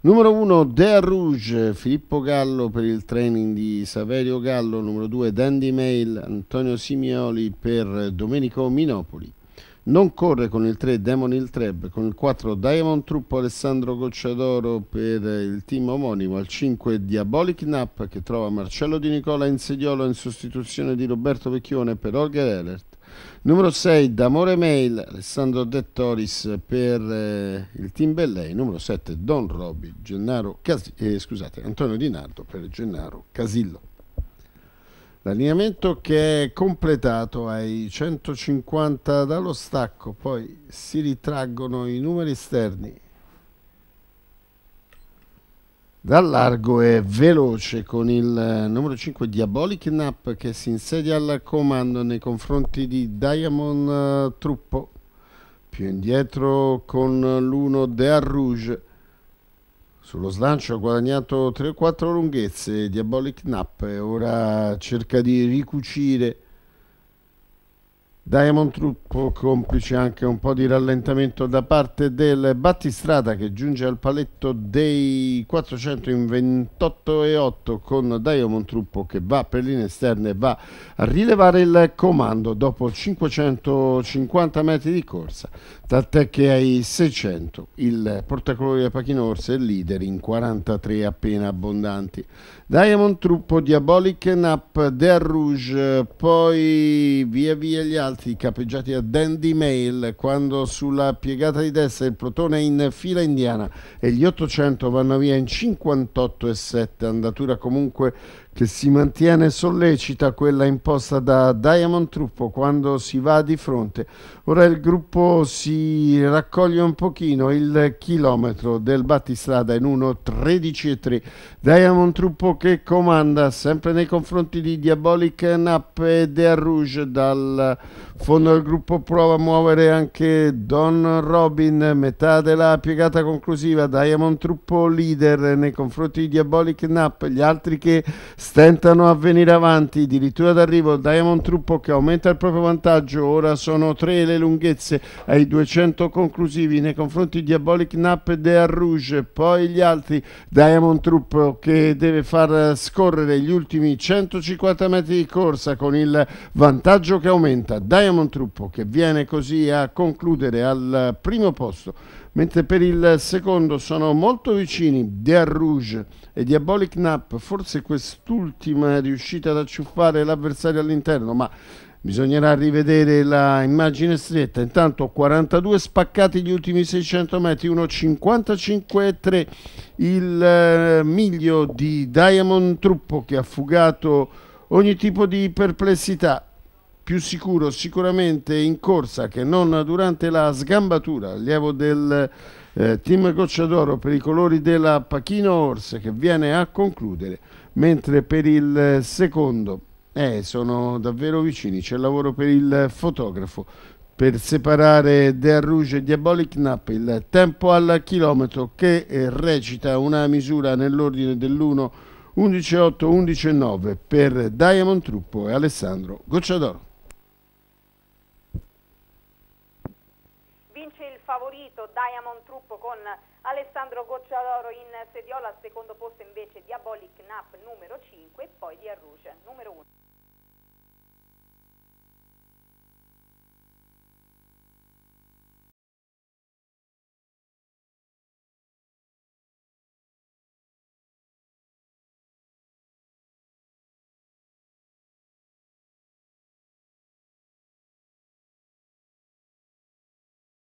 Numero 1 De Rouge, Filippo Gallo per il training di Saverio Gallo, numero 2 Dandy Mail, Antonio Simioli per Domenico Minopoli. Non corre con il 3 Demon il Treb, con il 4 Diamond Truppo Alessandro Gocciadoro per il team omonimo, al 5 Diabolic Nap che trova Marcello Di Nicola in sediolo in sostituzione di Roberto Vecchione per Olga Elert. Numero 6 D'Amore Mail, Alessandro Dettoris per eh, il team Bellei. Numero 7 Don Robby, Cas- eh, scusate, Antonio Di Nardo per Gennaro Casillo. L'allineamento che è completato ai 150 dallo stacco, poi si ritraggono i numeri esterni dal largo e veloce con il eh, numero 5 Diabolic Nap che si insedia al comando nei confronti di Diamond uh, Truppo più indietro con l'1 De Rouge sullo slancio ha guadagnato 3 o 4 lunghezze Diabolic Nap e ora cerca di ricucire Diamond Truppo complice anche un po' di rallentamento da parte del battistrada che giunge al paletto dei 400 in 28 e 8 con Diamond Truppo che va per linee esterne e va a rilevare il comando dopo 550 metri di corsa tant'è che ai 600 il portacolore di Pachino Orsa è leader in 43 appena abbondanti Diamond Truppo, Diabolic Nap, Der Rouge poi via via gli altri alti capeggiati a Dandy Mail quando sulla piegata di destra il plotone è in fila indiana e gli 800 vanno via in 58,7 andatura comunque che si mantiene sollecita quella imposta da Diamond Truppo quando si va di fronte. Ora il gruppo si raccoglie un pochino il chilometro del battistrada in 1.13.3. Diamond Truppo che comanda sempre nei confronti di Diabolic Nap e De Rouge dal fondo del gruppo prova a muovere anche Don Robin, metà della piegata conclusiva, Diamond Truppo leader nei confronti di Diabolic Nap, gli altri che Stentano a venire avanti, addirittura d'arrivo il Diamond Truppo che aumenta il proprio vantaggio, ora sono tre le lunghezze ai 200 conclusivi nei confronti di Diabolic Nap e De Arrouge poi gli altri, Diamond Truppo che deve far scorrere gli ultimi 150 metri di corsa con il vantaggio che aumenta, Diamond Truppo che viene così a concludere al primo posto mentre per il secondo sono molto vicini De Rouge e Diabolic Nap, forse quest'ultima è riuscita ad acciuffare l'avversario all'interno, ma bisognerà rivedere la immagine stretta. Intanto 42 spaccati gli ultimi 600 metri, 1,55,3 il eh, miglio di Diamond Truppo che ha fugato ogni tipo di perplessità più sicuro sicuramente in corsa che non durante la sgambatura, allievo del eh, team Gocciadoro per i colori della Pachino Orse che viene a concludere, mentre per il eh, secondo eh, sono davvero vicini, c'è lavoro per il fotografo per separare Del Rouge e Diabolic Nap il tempo al chilometro che eh, recita una misura nell'ordine dell'1 11.8, 11.9 per Diamond Truppo e Alessandro Gocciadoro. Vince il favorito Diamond Truppo con Alessandro Goccialoro in sediola, al secondo posto invece Diabolic Nap numero 5 e poi Dia Rouge numero 1.